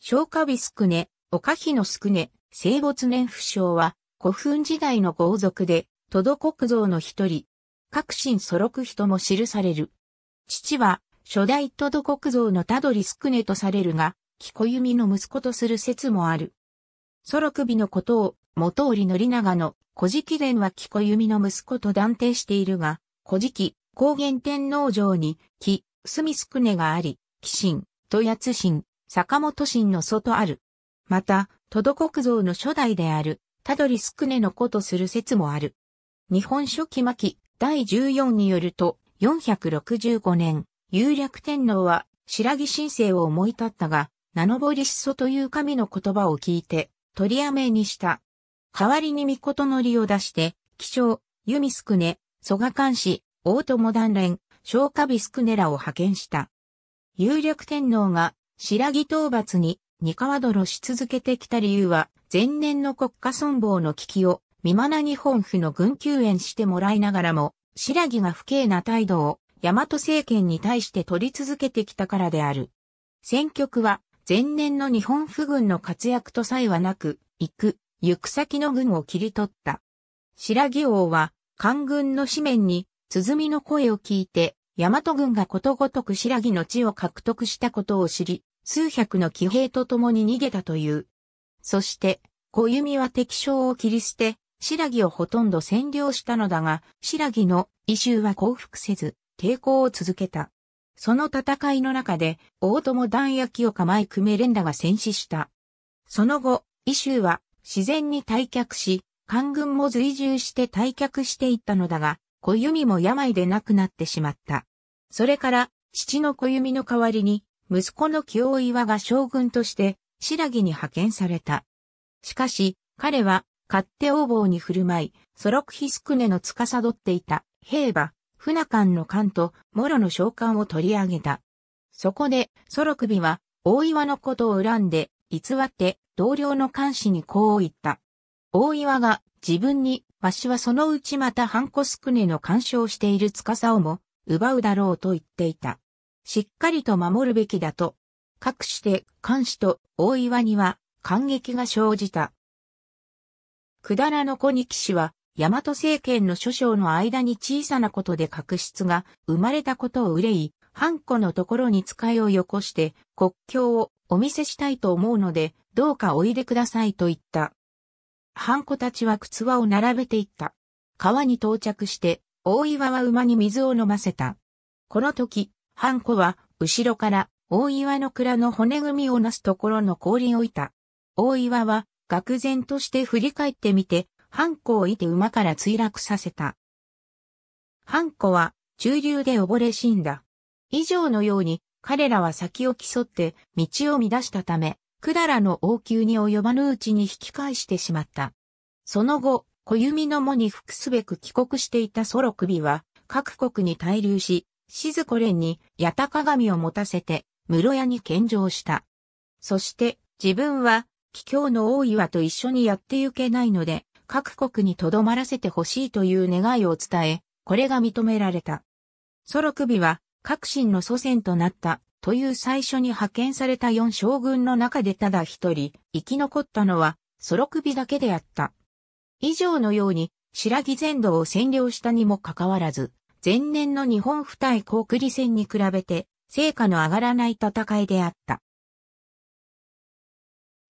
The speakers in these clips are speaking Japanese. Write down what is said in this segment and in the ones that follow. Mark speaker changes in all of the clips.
Speaker 1: 消化日宿根、岡日の宿根、生没年不詳は、古墳時代の豪族で、都戸国造の一人、各神祖六人も記される。父は、初代都戸国造のたどり宿根とされるが、木小弓の息子とする説もある。祖六尾のことを、元織宣長の、古事記伝は木小弓の息子と断定しているが、古事記、高原天皇城に、木、住宿根があり、紀神、と津神、坂本神の外ある。また、都土国像の初代である、たどりすくねの子とする説もある。日本書紀末期第14によると、465年、有略天皇は、白木神聖を思い立ったが、名ぼりしそという神の言葉を聞いて、取りやめにした。代わりに御事のりを出して、貴象、弓すくね、蘇我監視、大友断連、昇華美すくねらを派遣した。有略天皇が白木討伐に三河泥し続けてきた理由は、前年の国家存亡の危機を、まな日本府の軍救援してもらいながらも、白木が不敬な態度を、大和政権に対して取り続けてきたからである。戦局は、前年の日本府軍の活躍と際はなく、行く、行く先の軍を切り取った。白木王は、官軍の紙面に、鼓の声を聞いて、大和軍がことごとく白木の地を獲得したことを知り、数百の騎兵と共に逃げたという。そして、小弓は敵将を切り捨て、白木をほとんど占領したのだが、白木の異臭は降伏せず、抵抗を続けた。その戦いの中で、大友弾薬を構え組め連打が戦死した。その後、異臭は自然に退却し、官軍も随従して退却していったのだが、小弓も病で亡くなってしまった。それから、父の小弓の代わりに、息子の清岩が将軍として、白木に派遣された。しかし、彼は、勝手横暴に振る舞い、ソロクヒスクネの司っていた、兵馬、船間の艦と、モロの召喚を取り上げた。そこで、ソロクビは、大岩のことを恨んで、偽って、同僚の監視にこう言った。大岩が、自分に、わしはそのうちまたハンコスクネの干渉している司をも、奪うだろうと言っていた。しっかりと守るべきだと。かくして関氏と大岩には感激が生じた。くだらの小に騎士は、大和政権の諸将の間に小さなことで確執が生まれたことを憂い、ハンコのところに使いをよこして国境をお見せしたいと思うので、どうかおいでくださいと言った。ハンコたちは靴輪を並べていった。川に到着して、大岩は馬に水を飲ませた。この時、ハンコは、後ろから、大岩の蔵の骨組みをなすところの氷をいた。大岩は、愕然として振り返ってみて、ハンコをいて馬から墜落させた。ハンコは、中流で溺れ死んだ。以上のように、彼らは先を競って、道を乱したため、百済の王宮に及ばぬうちに引き返してしまった。その後、小弓の藻に服すべく帰国していたソロ首は、各国に滞留し、静子蓮に、八田鏡を持たせて、室屋に献上した。そして、自分は、貴梗の大岩と一緒にやってゆけないので、各国に留まらせてほしいという願いを伝え、これが認められた。ソロ首は、革新の祖先となった、という最初に派遣された四将軍の中でただ一人、生き残ったのは、ソロ首だけであった。以上のように、白木全土を占領したにもかかわらず、前年の日本重航空理戦に比べて、成果の上がらない戦いであった。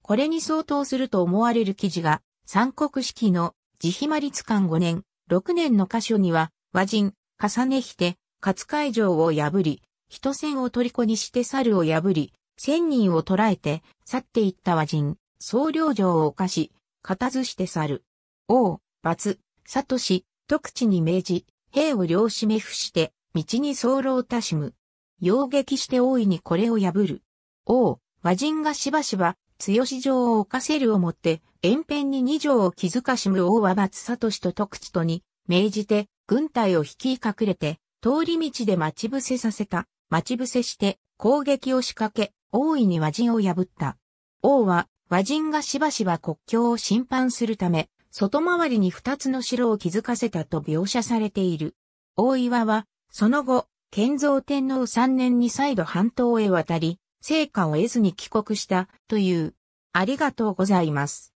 Speaker 1: これに相当すると思われる記事が、三国式の自費魔律官5年、6年の箇所には、和人、重ねひて、勝海城を破り、人戦を虜にして猿を破り、千人を捕らえて、去っていった和人、総領城を犯し、片ずして去る。王、罰、里氏、シ、特地に命じ、兵を両締め伏して、道に候をたしむ。要撃して大いにこれを破る。王、和人がしばしば、強し城を犯せるをもって、遠辺に二条を築かしむ王は松里氏と徳地とに、命じて、軍隊を引き隠れて、通り道で待ち伏せさせた。待ち伏せして、攻撃を仕掛け、大いに和人を破った。王は、和人がしばしば国境を侵犯するため、外回りに二つの城を築かせたと描写されている。大岩は、その後、建造天皇3年に再度半島へ渡り、成果を得ずに帰国したという。ありがとうございます。